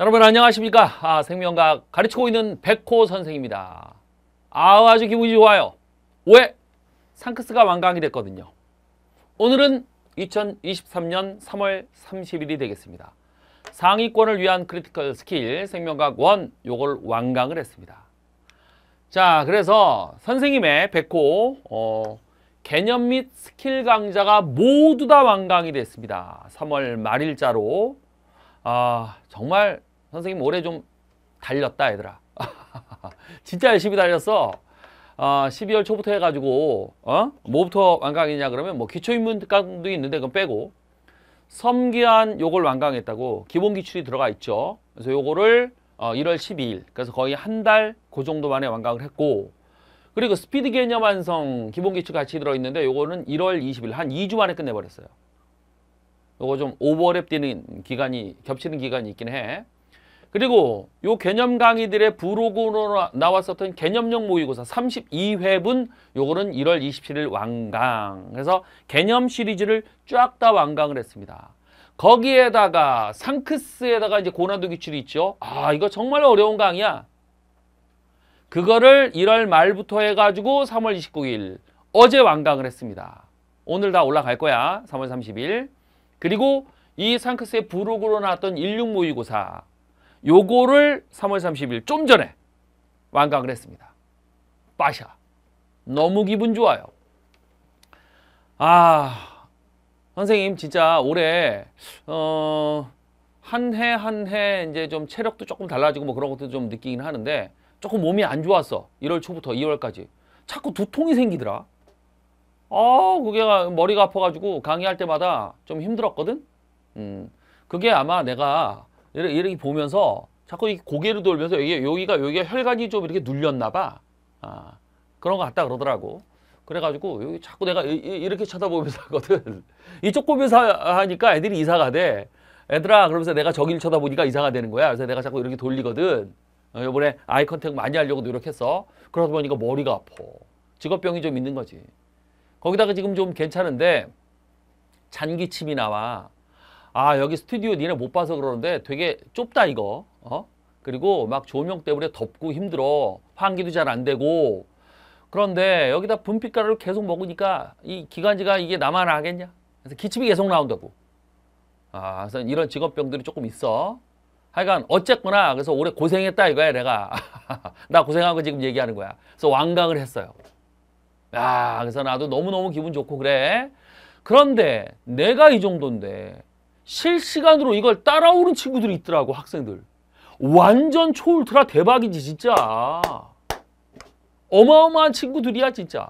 여러분 안녕하십니까 아, 생명과 학 가르치고 있는 백호 선생입니다 아 아주 기분이 좋아요 왜? 상크스가 완강이 됐거든요 오늘은 2023년 3월 30일이 되겠습니다 상위권을 위한 크리티컬 스킬 생명과학원 요걸 완강을 했습니다 자 그래서 선생님의 백호 어, 개념 및 스킬 강좌가 모두 다 완강이 됐습니다 3월 말일자로 아 정말 선생님 올해 좀 달렸다 얘들아 진짜 열심히 달렸어 어, 12월 초부터 해가지고 어? 뭐부터 완강이냐 그러면 뭐 기초인문강도 있는데 그건 빼고 섬기한 요걸 완강했다고 기본 기출이 들어가 있죠 그래서 요거를 어, 1월 12일 그래서 거의 한 달 그 정도 만에 완강을 했고 그리고 스피드 개념 완성 기본 기출 같이 들어있는데 요거는 1월 20일 한 2주 만에 끝내버렸어요 요거 좀 오버랩 되는 기간이 겹치는 기간이 있긴 해 그리고 요 개념 강의들의 부록으로 나왔었던 개념형 모의고사 32회분 요거는 1월 27일 완강. 그래서 개념 시리즈를 쫙 다 완강을 했습니다. 거기에다가 상크스에다가 이제 고난도 기출이 있죠. 아, 이거 정말 어려운 강의야. 그거를 1월 말부터 해가지고 3월 29일 어제 완강을 했습니다. 오늘 다 올라갈 거야. 3월 30일. 그리고 이 상크스의 부록으로 나왔던 16 모의고사 요거를 3월 30일 좀 전에 완강을 했습니다. 빠샤. 너무 기분 좋아요. 아, 선생님 진짜 올해 어, 한 해 한 해 이제 좀 체력도 조금 달라지고 뭐 그런 것도 좀 느끼긴 하는데 조금 몸이 안 좋았어. 1월 초부터 2월까지. 자꾸 두통이 생기더라. 어, 그게 머리가 아파가지고 강의할 때마다 좀 힘들었거든? 음, 그게 아마 내가 이렇게 보면서 자꾸 이 고개를 돌면서 여기, 여기가 여기가 혈관이 좀 이렇게 눌렸나 봐. 아, 그런 거 같다 그러더라고. 그래가지고 여기 자꾸 내가 이, 이렇게 쳐다보면서 하거든. 이쪽 보면서 하니까 애들이 이사가 돼. 애들아 그러면서 내가 저기를 쳐다보니까 이사가 되는 거야. 그래서 내가 자꾸 이렇게 돌리거든. 어, 이번에 아이 컨택 많이 하려고 노력했어. 그러다 보니까 머리가 아파. 직업병이 좀 있는 거지. 거기다가 지금 좀 괜찮은데 잔기침이 나와. 아 여기 스튜디오 니네 못 봐서 그러는데 되게 좁다 이거 어? 그리고 막 조명 때문에 덥고 힘들어 환기도 잘 안 되고 그런데 여기다 분필가루를 계속 먹으니까 이 기관지가 이게 나만 하겠냐 그래서 기침이 계속 나온다고 아 그래서 이런 직업병들이 조금 있어 하여간 어쨌거나 그래서 올해 고생했다 이거야 내가 나 고생하고 지금 얘기하는 거야 그래서 완강을 했어요 아 그래서 나도 너무너무 기분 좋고 그래 그런데 내가 이 정도인데 실시간으로 이걸 따라오는 친구들이 있더라고 학생들 완전 초울트라 대박이지 진짜 어마어마한 친구들이야 진짜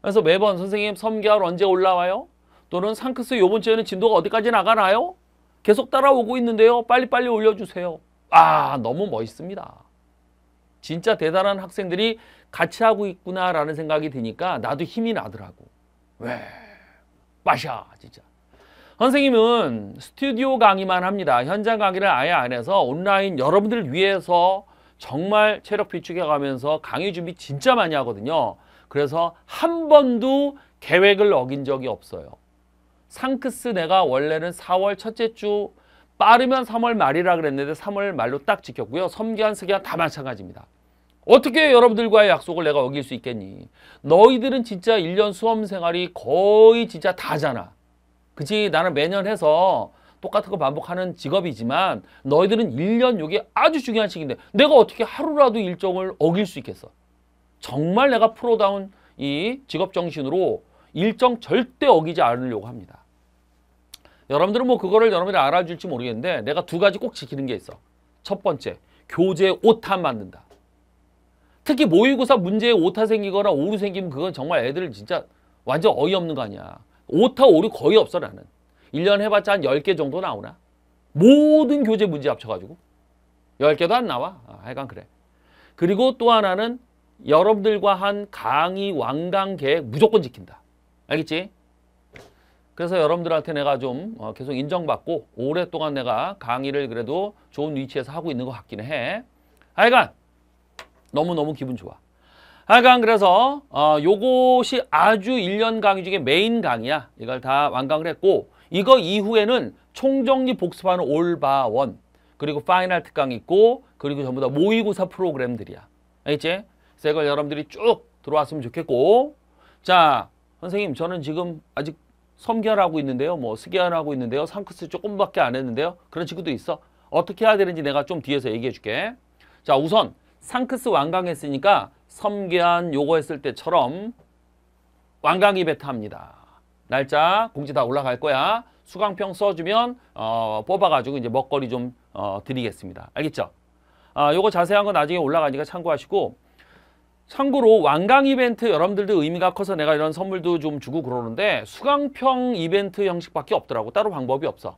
그래서 매번 선생님 섬계월 언제 올라와요? 또는 상크스 요번 주에는 진도가 어디까지 나가나요? 계속 따라오고 있는데요 빨리빨리 올려주세요 아 너무 멋있습니다 진짜 대단한 학생들이 같이 하고 있구나라는 생각이 드니까 나도 힘이 나더라고 왜 빠샤 진짜 선생님은 스튜디오 강의만 합니다. 현장 강의를 아예 안 해서 온라인 여러분들을 위해서 정말 체력 비축해 가면서 강의 준비 진짜 많이 하거든요. 그래서 한 번도 계획을 어긴 적이 없어요. 상크스 내가 원래는 4월 첫째 주 빠르면 3월 말이라 그랬는데 3월 말로 딱 지켰고요. 섬기한, 석기한 다 마찬가지입니다. 어떻게 여러분들과의 약속을 내가 어길 수 있겠니? 너희들은 진짜 1년 수험 생활이 거의 진짜 다잖아. 그치 나는 매년 해서 똑같은 거 반복하는 직업이지만 너희들은 1년 요게 아주 중요한 시기인데 내가 어떻게 하루라도 일정을 어길 수 있겠어. 정말 내가 프로다운 이 직업 정신으로 일정 절대 어기지 않으려고 합니다. 여러분들은 뭐 그거를 여러분들이 알아줄지 모르겠는데 내가 두 가지 꼭 지키는 게 있어. 첫 번째, 교재 옷타 만든다. 특히 모의고사 문제에 오타 생기거나 오류 생기면 그건 정말 애들 진짜 완전 어이없는 거 아니야. 오타 오류 거의 없어 나는. 1년 해봤자 한 10개 정도 나오나? 모든 교재 문제 합쳐가지고. 10개도 안 나와. 아, 하여간 그래. 그리고 또 하나는 여러분들과 한 강의 완강 계획 무조건 지킨다. 알겠지? 그래서 여러분들한테 내가 좀 어, 계속 인정받고 오랫동안 내가 강의를 그래도 좋은 위치에서 하고 있는 것 같기는 해. 하여간 너무너무 기분 좋아. 하여간 그래서 어, 요것이 아주 1년 강의 중에 메인 강의야. 이걸 다 완강을 했고 이거 이후에는 총정리 복습하는 올바원 그리고 파이널 특강 있고 그리고 전부 다 모의고사 프로그램들이야. 알겠지? 그래서 이걸 여러분들이 쭉 들어왔으면 좋겠고 자 선생님 저는 지금 아직 섬결하고 있는데요. 뭐 스계안하고 있는데요. 상크스 조금밖에 안 했는데요. 그런 친구도 있어. 어떻게 해야 되는지 내가 좀 뒤에서 얘기해 줄게. 자 우선 상크스 완강했으니까 섬계한 요거 했을 때처럼 완강히 베타합니다. 날짜 공지 다 올라갈 거야. 수강평 써주면 어, 뽑아가지고 이제 먹거리 좀 어, 드리겠습니다. 알겠죠? 아, 요거 자세한 건 나중에 올라가니까 참고하시고 참고로 완강 이벤트 여러분들도 의미가 커서 내가 이런 선물도 좀 주고 그러는데 수강평 이벤트 형식밖에 없더라고. 따로 방법이 없어.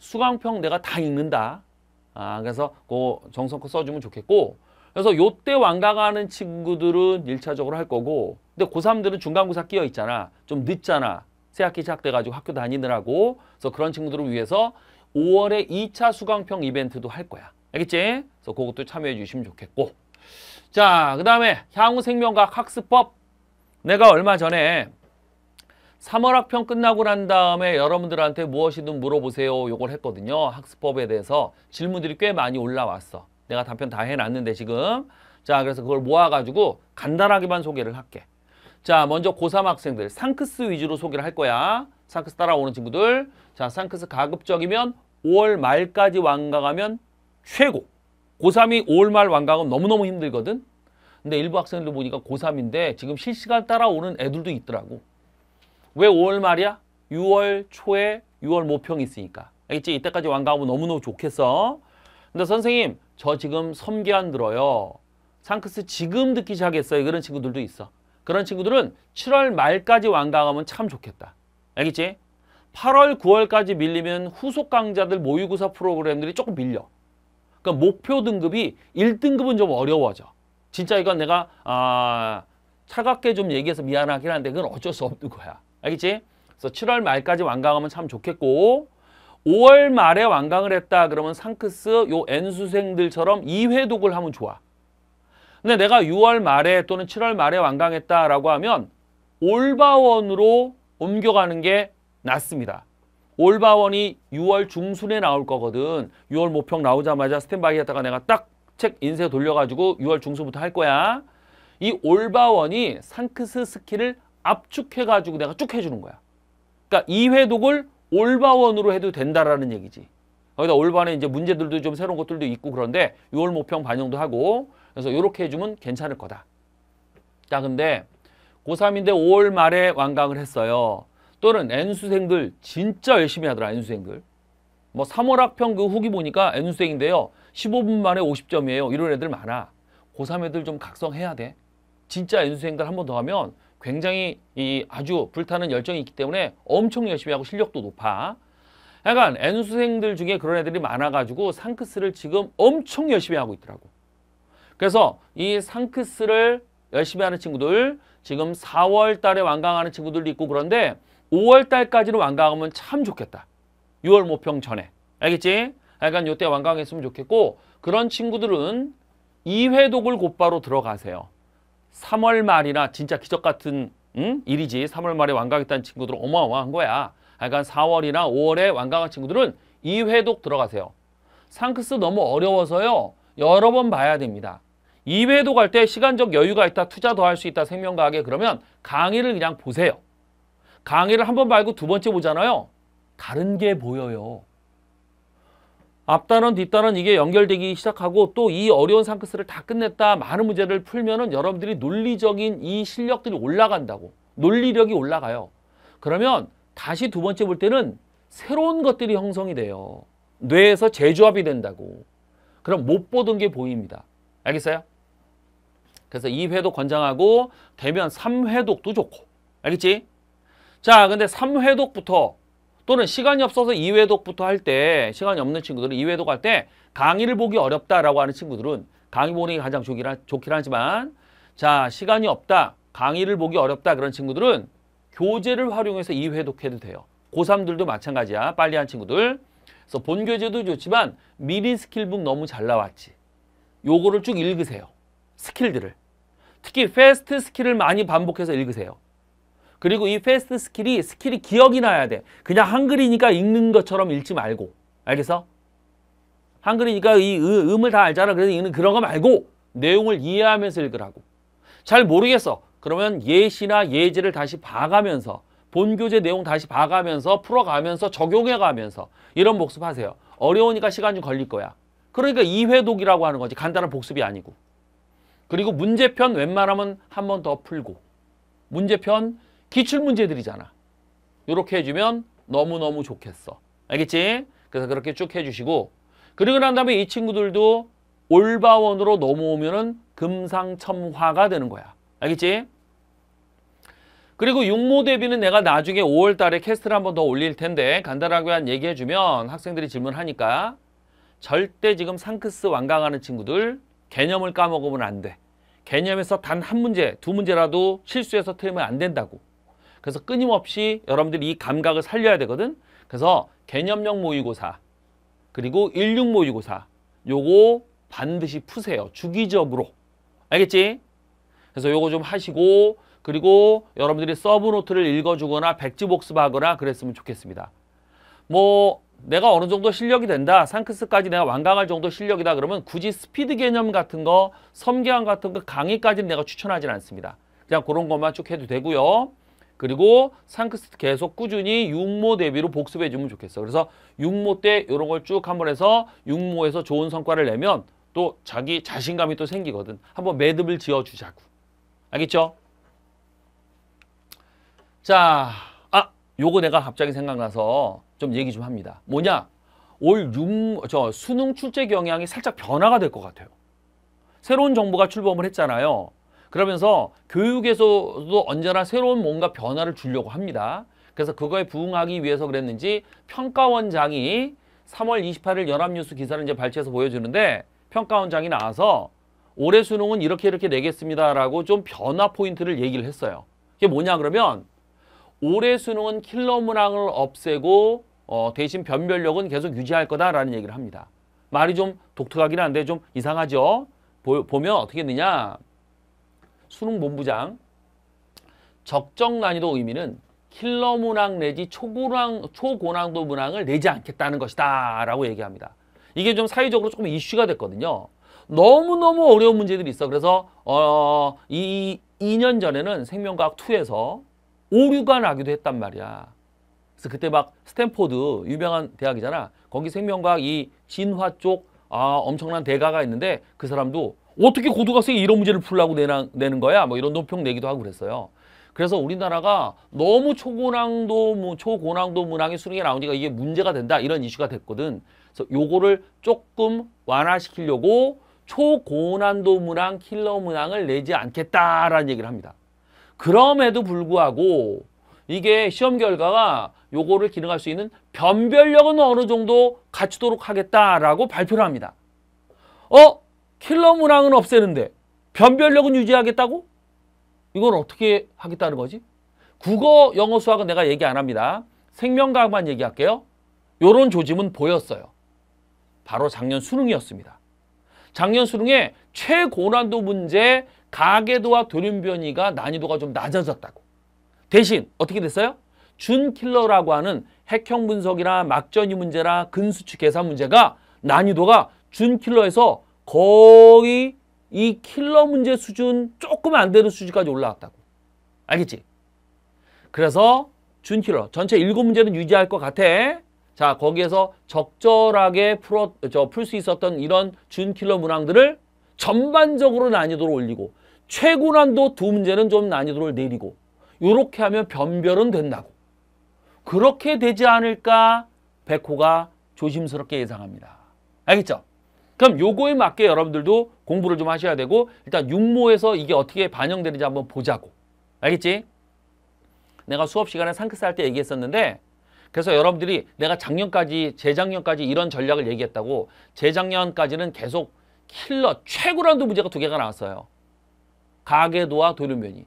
수강평 내가 다 읽는다. 아, 그래서 그 정성껏 써주면 좋겠고 그래서 요때 완강하는 친구들은 일차적으로할 거고 근데 고삼들은 중간고사 끼어 있잖아. 좀 늦잖아. 새학기 시작돼가지고 학교 다니느라고 그래서 그런 친구들을 위해서 5월에 2차 수강평 이벤트도 할 거야. 알겠지? 그래서 그것도 참여해 주시면 좋겠고 자, 그 다음에 향후 생명과학 학습법 내가 얼마 전에 3월 학평 끝나고 난 다음에 여러분들한테 무엇이든 물어보세요 요걸 했거든요. 학습법에 대해서 질문들이 꽤 많이 올라왔어. 내가 답변 다 해놨는데 지금 자 그래서 그걸 모아가지고 간단하게만 소개를 할게 자 먼저 고3 학생들 상크스 위주로 소개를 할 거야 상크스 따라오는 친구들 자 상크스 가급적이면 5월 말까지 완강하면 최고 고3이 5월 말 완강은 너무너무 힘들거든 근데 일부 학생들 보니까 고3인데 지금 실시간 따라오는 애들도 있더라고 왜 5월 말이야? 6월 초에 6월 모평이 있으니까 알겠지? 이때까지 완강하면 너무너무 좋겠어 근데 선생님 저 지금 섬기안 들어요. 상크스 지금 듣기 시작했어요. 그런 친구들도 있어. 그런 친구들은 7월 말까지 완강하면 참 좋겠다. 알겠지? 8월, 9월까지 밀리면 후속 강좌들 모의고사 프로그램들이 조금 밀려. 그러니까 목표 등급이 1등급은 좀 어려워져. 진짜 이건 내가 아, 차갑게 좀 얘기해서 미안하긴 한데 그건 어쩔 수 없는 거야. 알겠지? 그래서 7월 말까지 완강하면 참 좋겠고 5월 말에 완강을 했다 그러면 상크스 요 N수생들처럼 2회독을 하면 좋아. 근데 내가 6월 말에 또는 7월 말에 완강했다라고 하면 올바원으로 옮겨가는 게 낫습니다. 올바원이 6월 중순에 나올 거거든. 6월 모평 나오자마자 스탠바이 했다가 내가 딱 책 인쇄 돌려가지고 6월 중순부터 할 거야. 이 올바원이 상크스 스킬을 압축해가지고 내가 쭉 해주는 거야. 그러니까 2회독을 올바원으로 해도 된다라는 얘기지. 거기다 올반에 이제 문제들도 좀 새로운 것들도 있고 그런데 6월 모평 반영도 하고 그래서 이렇게 해주면 괜찮을 거다. 자 근데 고3인데 5월 말에 완강을 했어요. 또는 N수생들 진짜 열심히 하더라 N수생들. 뭐 3월 학평 그 후기 보니까 N수생인데요. 15분 만에 50점이에요. 이런 애들 많아. 고3 애들 좀 각성해야 돼. 진짜 N수생들 한번 더 하면 굉장히 이 아주 불타는 열정이 있기 때문에 엄청 열심히 하고 실력도 높아. 약간 N수생들 중에 그런 애들이 많아가지고 상크스를 지금 엄청 열심히 하고 있더라고. 그래서 이 상크스를 열심히 하는 친구들 지금 4월 달에 완강하는 친구들도 있고 그런데 5월 달까지는 완강하면 참 좋겠다. 6월 모평 전에. 알겠지? 약간 요때 완강했으면 좋겠고 그런 친구들은 2회 독을 곧바로 들어가세요. 3월 말이나 진짜 기적 같은 음? 일이지 3월 말에 완강했다는 친구들은 어마어마한 거야. 그러니까 4월이나 5월에 완강한 친구들은 2회독 들어가세요. 상크스 너무 어려워서요. 여러 번 봐야 됩니다. 2회독 할때 시간적 여유가 있다, 투자 더 할 수 있다, 생명과학에 그러면 강의를 그냥 보세요. 강의를 한 번 말고 두 번째 보잖아요. 다른 게 보여요. 앞단원 뒷단원 이게 연결되기 시작하고 또 이 어려운 상크스를 다 끝냈다 많은 문제를 풀면은 여러분들이 논리적인 이 실력들이 올라간다고 논리력이 올라가요 그러면 다시 두 번째 볼 때는 새로운 것들이 형성이 돼요 뇌에서 재조합이 된다고 그럼 못 보던 게 보입니다 알겠어요? 그래서 2회도 권장하고 되면 3회독도 좋고 알겠지? 자 근데 3회독부터 또는 시간이 없어서 2회독부터 할 때 시간이 없는 친구들은 2회독 할때 강의를 보기 어렵다라고 하는 친구들은 강의 보는 게 가장 좋긴, 하, 좋긴 하지만 자 시간이 없다 강의를 보기 어렵다 그런 친구들은 교재를 활용해서 2회독해도 돼요. 고3들도 마찬가지야 빨리 한 친구들 그래서 본교재도 좋지만 미리 스킬북 너무 잘 나왔지 요거를 쭉 읽으세요 스킬들을 특히 패스트 스킬을 많이 반복해서 읽으세요 그리고 이 패스트 스킬이 스킬이 기억이 나야 돼. 그냥 한글이니까 읽는 것처럼 읽지 말고. 알겠어? 한글이니까 이 음을 다 알잖아. 그래서 읽는 그런 거 말고 내용을 이해하면서 읽으라고. 잘 모르겠어. 그러면 예시나 예제를 다시 봐가면서 본교재 내용 다시 봐가면서 풀어가면서 적용해가면서 이런 복습하세요. 어려우니까 시간 좀 걸릴 거야. 그러니까 이회독이라고 하는 거지. 간단한 복습이 아니고. 그리고 문제편 웬만하면 한 번 더 풀고 문제편 기출문제들이잖아. 이렇게 해주면 너무너무 좋겠어. 알겠지? 그래서 그렇게 쭉 해주시고 그리고 난 다음에 이 친구들도 올바원으로 넘어오면 은 금상첨화가 되는 거야. 알겠지? 그리고 육모 대비는 내가 나중에 5월 달에 캐스트를 한번 더 올릴 텐데 간단하게 얘기해주면 학생들이 질문하니까 절대 지금 상크스 완강하는 친구들 개념을 까먹으면 안 돼. 개념에서 단 한 문제, 두 문제라도 실수해서 틀리면 안 된다고. 그래서 끊임없이 여러분들이 이 감각을 살려야 되거든. 그래서 개념형 모의고사 그리고 16 모의고사 요거 반드시 푸세요. 주기적으로. 알겠지? 그래서 요거 좀 하시고 그리고 여러분들이 서브노트를 읽어주거나 백지 복습하거나 그랬으면 좋겠습니다. 뭐 내가 어느 정도 실력이 된다. 상크스까지 내가 완강할 정도 실력이다. 그러면 굳이 스피드 개념 같은 거, 섬계함 같은 거 강의까지는 내가 추천하진 않습니다. 그냥 그런 것만 쭉 해도 되고요. 그리고 상크스 계속 꾸준히 육모 대비로 복습해 주면 좋겠어. 그래서 육모 때 이런 걸 쭉 한번 해서 육모에서 좋은 성과를 내면 또 자기 자신감이 또 생기거든. 한번 매듭을 지어주자고. 알겠죠? 자, 아, 요거 내가 갑자기 생각나서 좀 얘기 좀 합니다. 뭐냐? 올 6, 저 수능 출제 경향이 살짝 변화가 될 것 같아요. 새로운 정부가 출범을 했잖아요. 그러면서 교육에서도 언제나 새로운 뭔가 변화를 주려고 합니다. 그래서 그거에 부응하기 위해서 그랬는지 평가원장이 3월 28일 연합뉴스 기사를 이제 발췌해서 보여주는데 평가원장이 나와서 올해 수능은 이렇게 이렇게 내겠습니다라고 좀 변화 포인트를 얘기를 했어요. 이게 뭐냐 그러면 올해 수능은 킬러 문항을 없애고 어, 대신 변별력은 계속 유지할 거다라는 얘기를 합니다. 말이 좀 독특하긴 한데 좀 이상하죠. 보, 보면 어떻게 되느냐. 수능 본부장 적정 난이도 의미는 킬러 문항 내지 초고랑 초고난도 문항을 내지 않겠다는 것이다 라고 얘기합니다. 이게 좀 사회적으로 조금 이슈가 됐거든요. 너무너무 어려운 문제들이 있어. 그래서 어, 이 2년 전에는 생명과학 2에서 오류가 나기도 했단 말이야. 그래서 그때 막 스탠포드 유명한 대학이잖아. 거기 생명과학 이 진화 쪽 아, 엄청난 대가가 있는데 그 사람도 어떻게 고등학생이 이런 문제를 풀라고 내나, 내는 거야? 뭐 이런 논평 내기도 하고 그랬어요. 그래서 우리나라가 너무 초고난도 뭐 초고난도 문항의 수능에 나오니까 이게 문제가 된다 이런 이슈가 됐거든. 그래서 요거를 조금 완화시키려고 초고난도 문항 킬러 문항을 내지 않겠다라는 얘기를 합니다. 그럼에도 불구하고 이게 시험 결과가 요거를 기능할 수 있는 변별력은 어느 정도 갖추도록 하겠다라고 발표를 합니다. 어? 킬러 문항은 없애는데 변별력은 유지하겠다고? 이걸 어떻게 하겠다는 거지? 국어, 영어, 수학은 내가 얘기 안 합니다. 생명과학만 얘기할게요. 요런 조짐은 보였어요. 바로 작년 수능이었습니다. 작년 수능에 최고난도 문제 가계도와 돌연변이가 난이도가 좀 낮아졌다고. 대신 어떻게 됐어요? 준킬러라고 하는 핵형 분석이나 막전이 문제나 근수축 계산 문제가 난이도가 준킬러에서 거의 이 킬러 문제 수준 조금 안 되는 수준까지 올라왔다고. 알겠지? 그래서 준킬러 전체 7 문제는 유지할 것 같아. 자 거기에서 적절하게 풀어 풀수 있었던 이런 준킬러 문항들을 전반적으로 난이도를 올리고 최고난도 두 문제는 좀 난이도를 내리고 이렇게 하면 변별은 된다고. 그렇게 되지 않을까 백호가 조심스럽게 예상합니다. 알겠죠? 그럼 요거에 맞게 여러분들도 공부를 좀 하셔야 되고 일단 육모에서 이게 어떻게 반영되는지 한번 보자고. 알겠지? 내가 수업 시간에 상크스 할 때 얘기했었는데 그래서 여러분들이 내가 작년까지 재작년까지 이런 전략을 얘기했다고 재작년까지는 계속 킬러 최고라도 문제가 두 개가 나왔어요. 가계도와 도료면이.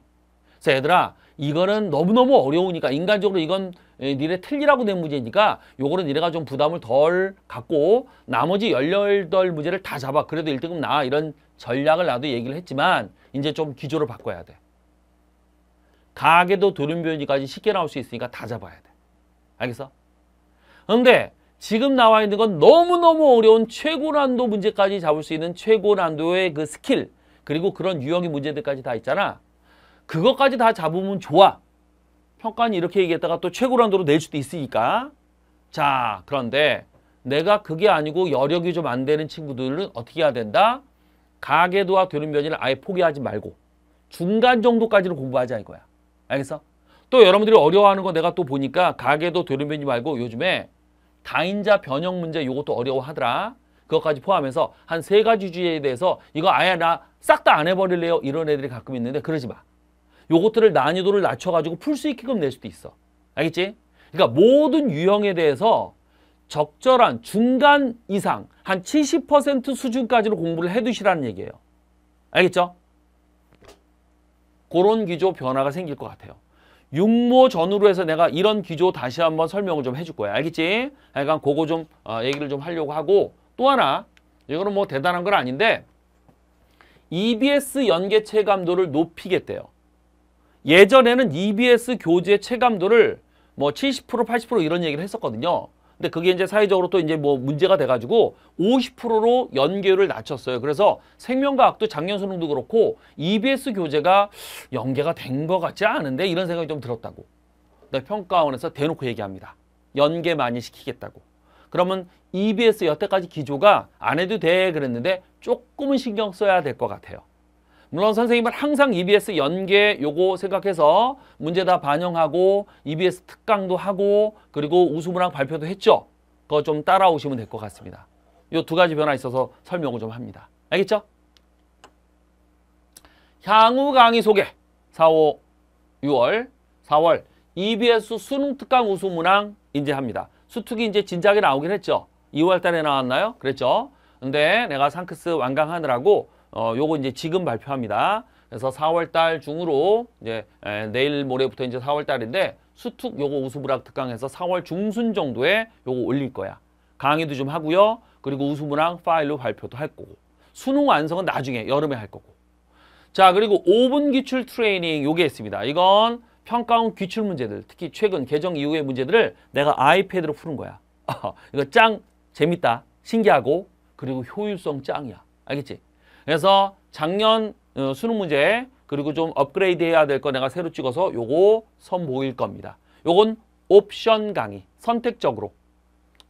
그래서 얘들아 이거는 너무너무 어려우니까 인간적으로 이건 예, 니네 틀리라고 된 문제니까 요거는 니네가 좀 부담을 덜 갖고 나머지 열여덟 문제를 다 잡아. 그래도 1등급 나. 이런 전략을 나도 얘기를 했지만 이제 좀 기조를 바꿔야 돼. 가게도 도련변이까지 쉽게 나올 수 있으니까 다 잡아야 돼. 알겠어? 근데 지금 나와 있는 건 너무너무 어려운 최고난도 문제까지 잡을 수 있는 최고난도의 그 스킬 그리고 그런 유형의 문제들까지 다 있잖아. 그것까지 다 잡으면 좋아. 평가는 이렇게 얘기했다가 또 최고란도로 낼 수도 있으니까 자 그런데 내가 그게 아니고 여력이 좀 안 되는 친구들은 어떻게 해야 된다? 가계도와 교류면제를 아예 포기하지 말고 중간 정도까지는 공부하자 이거야. 알겠어? 또 여러분들이 어려워하는 거 내가 또 보니까 가계도 교류면제 말고 요즘에 다인자 변형 문제 이것도 어려워하더라. 그것까지 포함해서 한 세 가지 주제에 대해서 이거 아예 나 싹 다 안 해버릴래요. 이런 애들이 가끔 있는데 그러지 마. 요것들을 난이도를 낮춰가지고 풀 수 있게끔 낼 수도 있어. 알겠지? 그러니까 모든 유형에 대해서 적절한 중간 이상 한 70% 수준까지로 공부를 해두시라는 얘기예요. 알겠죠? 그런 기조 변화가 생길 것 같아요. 육모 전후로 해서 내가 이런 기조 다시 한번 설명을 좀 해줄 거예요 알겠지? 약간 그거 좀 어, 얘기를 좀 하려고 하고 또 하나 이거는 뭐 대단한 건 아닌데 EBS 연계 체감도를 높이겠대요. 예전에는 EBS 교재 체감도를 뭐 70% 80% 이런 얘기를 했었거든요. 근데 그게 이제 사회적으로 또 이제 뭐 문제가 돼가지고 50%로 연계율을 낮췄어요. 그래서 생명과학도 작년 수능도 그렇고 EBS 교재가 연계가 된 것 같지 않은데 이런 생각이 좀 들었다고. 네, 평가원에서 대놓고 얘기합니다. 연계 많이 시키겠다고. 그러면 EBS 여태까지 기조가 안 해도 돼 그랬는데 조금은 신경 써야 될 것 같아요. 물론 선생님은 항상 EBS 연계 요거 생각해서 문제 다 반영하고 EBS 특강도 하고 그리고 우수문항 발표도 했죠. 그거 좀 따라오시면 될 것 같습니다. 요 두 가지 변화 있어서 설명을 좀 합니다. 알겠죠? 향후 강의 소개 4, 5, 6월, 4월 EBS 수능 특강 우수문항 인재합니다. 수특이 이제 진작에 나오긴 했죠. 2월 달에 나왔나요? 그랬죠. 근데 내가 상크스 완강하느라고 어, 요거 이제 지금 발표합니다. 그래서 4월 달 중으로 이제 에, 예, 내일 모레부터 이제 4월 달인데 수특 요거 우수불학 특강에서 4월 중순 정도에 요거 올릴 거야. 강의도 좀 하고요. 그리고 우수문항 파일로 발표도 할 거고. 수능 완성은 나중에 여름에 할 거고. 자, 그리고 5분 기출 트레이닝 요게 있습니다. 이건 평가원 기출 문제들, 특히 최근 개정 이후의 문제들을 내가 아이패드로 푸는 거야. 이거 짱 재밌다, 신기하고 그리고 효율성 짱이야. 알겠지? 그래서 작년 어, 수능 문제 그리고 좀 업그레이드 해야 될 거 내가 새로 찍어서 요거 선보일 겁니다. 요건 옵션 강의, 선택적으로.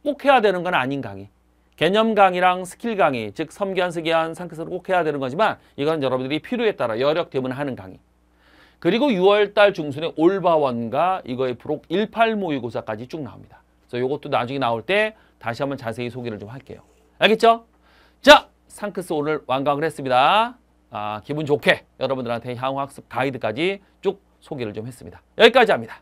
꼭 해야 되는 건 아닌 강의. 개념 강의랑 스킬 강의, 즉 섬기한, 쓰기한, 상크스를 꼭 해야 되는 거지만 이건 여러분들이 필요에 따라 여력 때문에 하는 강의. 그리고 6월달 중순에 올바원과 이거의 브록 18 모의고사까지 쭉 나옵니다. 그래서 이것도 나중에 나올 때 다시 한번 자세히 소개를 좀 할게요. 알겠죠? 자, 상크스 오늘 완강을 했습니다. 아, 기분 좋게 여러분들한테 향후 학습 가이드까지 쭉 소개를 좀 했습니다. 여기까지 합니다.